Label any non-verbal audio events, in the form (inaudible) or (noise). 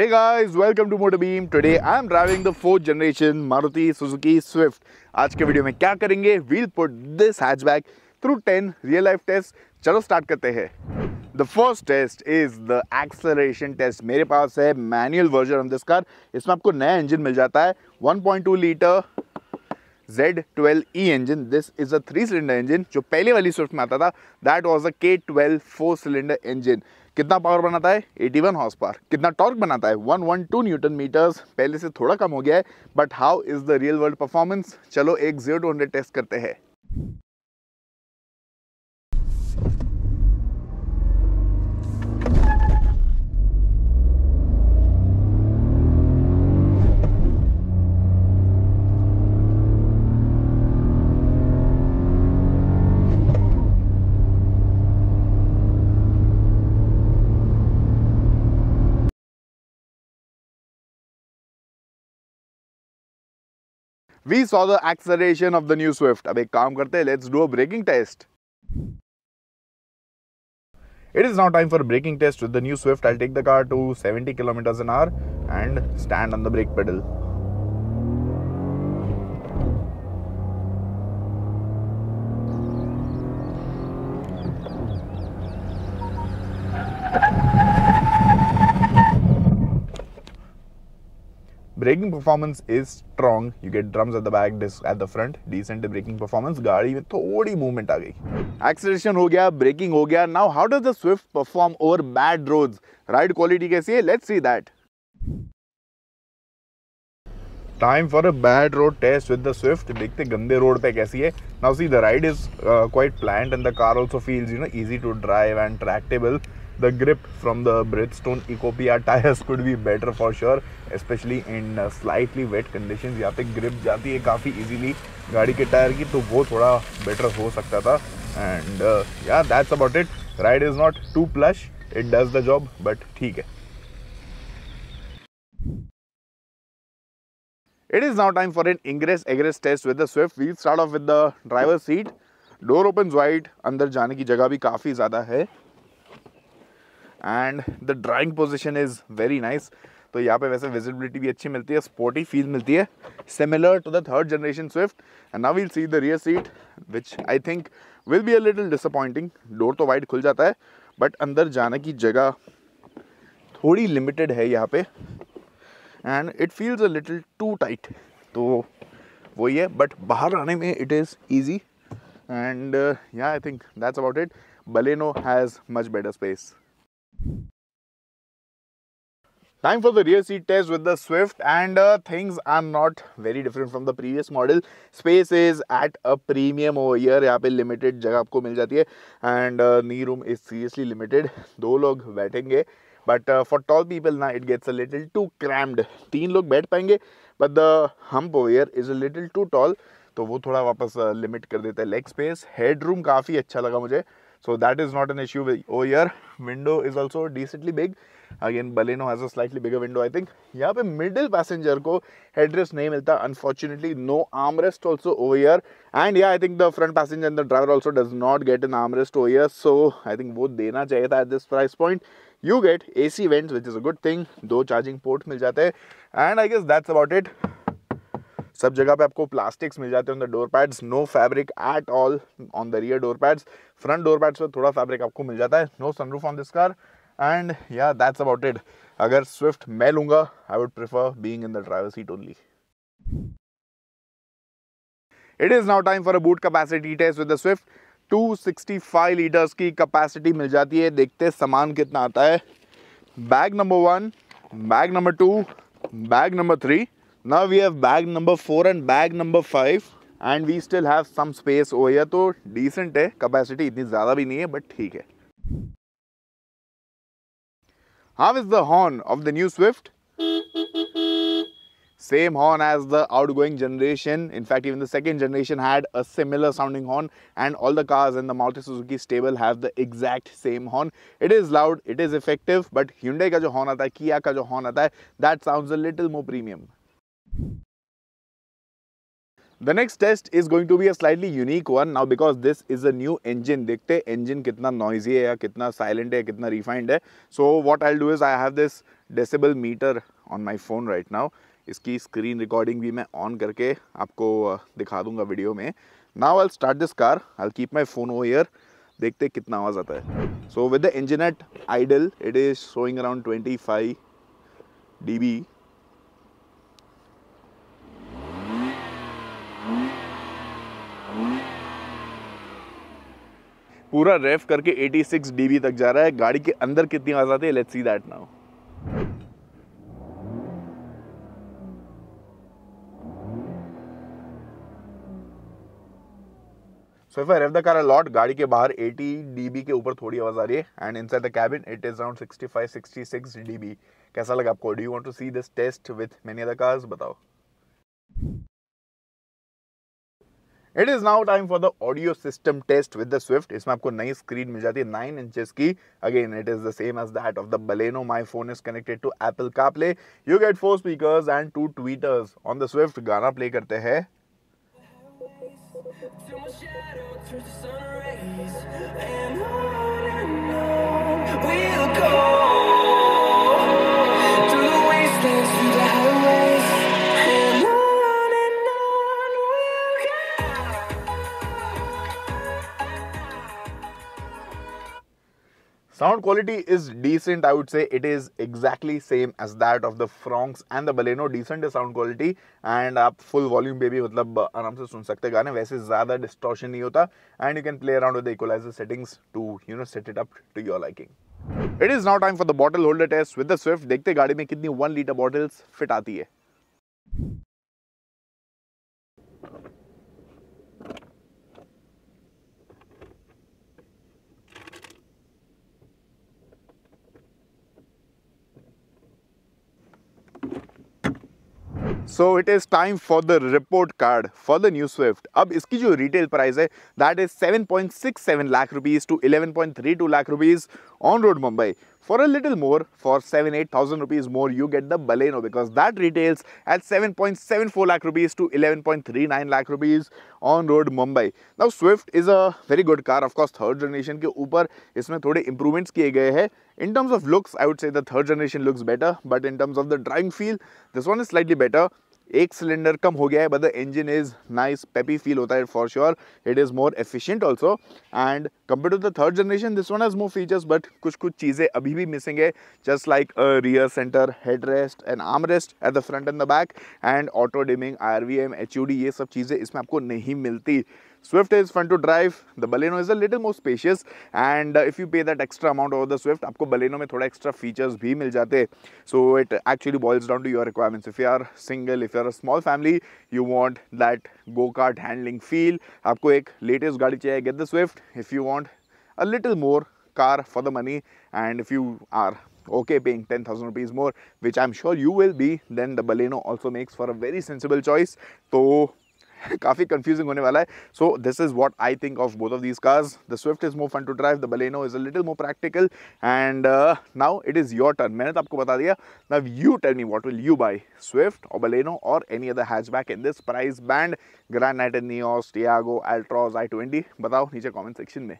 Hey guys, welcome to Motorbeam. Today I am driving the fourth generation Maruti Suzuki Swift. आज के video में क्या करेंगे We'll put this hatchback through 10 real life tests. चलो start करते हैं The first test is the acceleration test. मेरे पास है manual version of this car इसमें आपको नया इंजन मिल जाता है 1.2 litre Z12E engine. This is a three cylinder engine जो पहले वाली Swift में आता था That was a K12 four cylinder engine. कितना पावर बनाता है 81 वन हॉर्स पावर कितना टॉर्क बनाता है 112 न्यूटन मीटर्स पहले से थोड़ा कम हो गया है but how is the real world performance चलो एक जीरो टू हंड्रेड टेस्ट करते हैं we saw the acceleration of the new Swift. अब हैं let's do a braking test. It is now time for a braking test with the new Swift. I'll take the car to 70 kilometers an hour and stand on the brake pedal. Braking performance is strong you get drums at the back disc at the front decent braking performance गाड़ी में थोड़ी movement आ गई acceleration हो गया braking हो गया now how does the Swift perform over bad roads ride quality कैसी है let's see that time for a bad road test with the Swift देखते गंदे रोड पे कैसी है now see the ride is quite planned and the car also feels you know easy to drive and tractable the grip from the Bridgestone Ecopia tires could be better for sure, especially in slightly wet conditions. यहाँ पे grip जाती है काफ़ी easily गाड़ी के tyre की तो वो थोड़ा better हो सकता था and uh, yeah that's about it. Ride is not too plush, it does the job but ठीक है. It is now time for an ingress-egress test with the Swift. We'll start off with the driver's seat. Door opens wide, अंदर जाने की जगह भी काफ़ी ज़्यादा है and the driving position is very nice तो यहाँ पे वैसे विजिबिलिटी भी अच्छी मिलती है स्पोर्टी फील मिलती है similar to the third generation Swift and now will see the rear seat which I think will be a little disappointing door तो वाइड खुल जाता है बट अंदर जाने की जगह थोड़ी लिमिटेड है यहाँ पे and it feels a little too tight तो वही है बट बाहर आने में it is easy and yeah I think that's about it Baleno has much better space Time for the rear seat test with the Swift and uh, things are not very different from the previous model. Space is at a premium over here. यहाँ पे limited जगह आपको मिल जाती है and uh, knee room is seriously limited. दो लोग बैठेंगे but uh, for tall people ना it gets a little too crammed. तीन लोग बैठ पाएंगे but the hump over here is a little too tall. तो वो थोड़ा वापस लिमिट कर देता है लेग स्पेस हेड रूम काफ़ी अच्छा लगा मुझे So that is not an issue with over here. Window is also decently big. Again, Baleno has a slightly bigger window, I think. yahan pe middle passenger ko headrest nahi milta Unfortunately, no armrest also over here. And yeah, I think the front passenger and the driver also does not get an armrest over here. So I think wo dena chahiye tha at this price point. You get AC vents, which is a good thing. do charging port mil जाते हैं. And I guess that's about it. सब जगह पे आपको plastics मिल जाते हैं on the door pads no fabric at all on the rear door pads front door pads पर थोड़ा फैब्रिक आपको मिल जाता है no sunroof on this car and yeah that's about it अगर स्विफ्ट मैं लूंगा I would prefer being in the driver seat only it is now time for a boot capacity test with the Swift 265 litres की कैपेसिटी मिल जाती है देखते सामान कितना आता है bag number one bag number two bag number three now we have bag number four and bag number five and we still have some space over here तो decent है capacity इतनी ज़्यादा भी नहीं है but ठीक है How is the horn of the new Swift? Same horn as the outgoing generation. In fact, even the second generation had a similar sounding horn and all the cars in the Maruti Suzuki stable have the exact same horn. It is loud, it is effective, but Hyundai ka jo horn aata hai Kia ka jo horn aata hai that sounds a little more premium. The next test is going to be a slightly unique one now because this is a new engine. देखते हैं engine कितना noisy है या कितना silent है कितना refined है. So what I'll do is I have this decibel meter on my phone right now. इसकी screen recording भी मैं on करके आपको दिखा दूंगा वीडियो में. Now I'll start this car. I'll keep my phone over here. देखते हैं कितना आवाज़ आता है. So with the engine at idle, it is showing around 25 dB पूरा रेफ करके 86 डीबी तक जा रहा है गाड़ी के अंदर कितनी आवाज़ आती है let's see that now so if I rev the car lot गाड़ी के बाहर 80 डीबी के ऊपर थोड़ी आवाज़ आ रही है and inside the cabin it is around 65 66 dB कैसा लगा आपको do you want to see this test with many other cars बताओ it is now time for the audio system test with the Swift इसमें आपको नई screen मिल जाती है नाइन इंचेस की again it is the same as that of the Baleno my phone is connected to Apple का play you get four speaker and two tweeters on the Swift गाना play करते हैं We'll go. Sound quality is decent, I would say. It is exactly same as that of the Fronx and the Baleno. Decent है sound quality and आप full volume पे भी मतलब आराम से सुन सकते गाने वैसे ज़्यादा distortion नहीं होता and you can play around with the equalizer settings to you know set it up to your liking. It is now time for the bottle holder test with the Swift. देखते गाड़ी में कितनी 1 litre bottles fit आती है so it is time for the report card for the new Swift अब इसकी जो retail price है that is 7.67 point six seven lakh rupees to eleven point three two lakh rupees on road Mumbai for a little more for seven eight thousand rupees more you get the no because that retails at seven point seven four lakh rupees to eleven point three nine lakh rupees on road Mumbai now Swift is a very good car of course third generation के ऊपर इसमें थोड़े improvements किए गए हैं in terms of looks I would say the third generation looks better but in terms of the driving feel this one is slightly better एक cylinder कम हो गया है but the engine is nice peppy feel होता है for sure it is more efficient also and compare to the third generation this one has more features but कुछ कुछ चीज़ें अभी भी मिसिंग है just like rear centre headrest and armrest at the front and the back and auto dimming R V M H U D ये सब चीज़ें इसमें आपको नहीं मिलती Swift is fun to drive. The Baleno is a little more spacious and uh, if you pay that extra amount over the Swift, आपको Baleno में थोड़ा extra features भी मिल जाते. So it actually boils down to your requirements. If you are single, if you are a small family, you want that go-kart handling feel. आपको एक latest गाड़ी चाहिए, get the Swift. If you want a little more car for the money and if you are okay paying 10,000 rupees more, which I'm sure you will be, then the Baleno also makes for a very sensible choice. So (laughs) काफ़ी confusing होने वाला है so this is what I think of both of these cars the Swift is more fun to drive the Baleno is a little more practical and now it is your turn मैंने तो आपको बता दिया now you tell me what will you buy Swift और Baleno और any other hatchback in this price band Grand नाइट एन Nios Tiago Altroz आई ट्वेंटी बताओ नीचे कॉमेंट सेक्शन में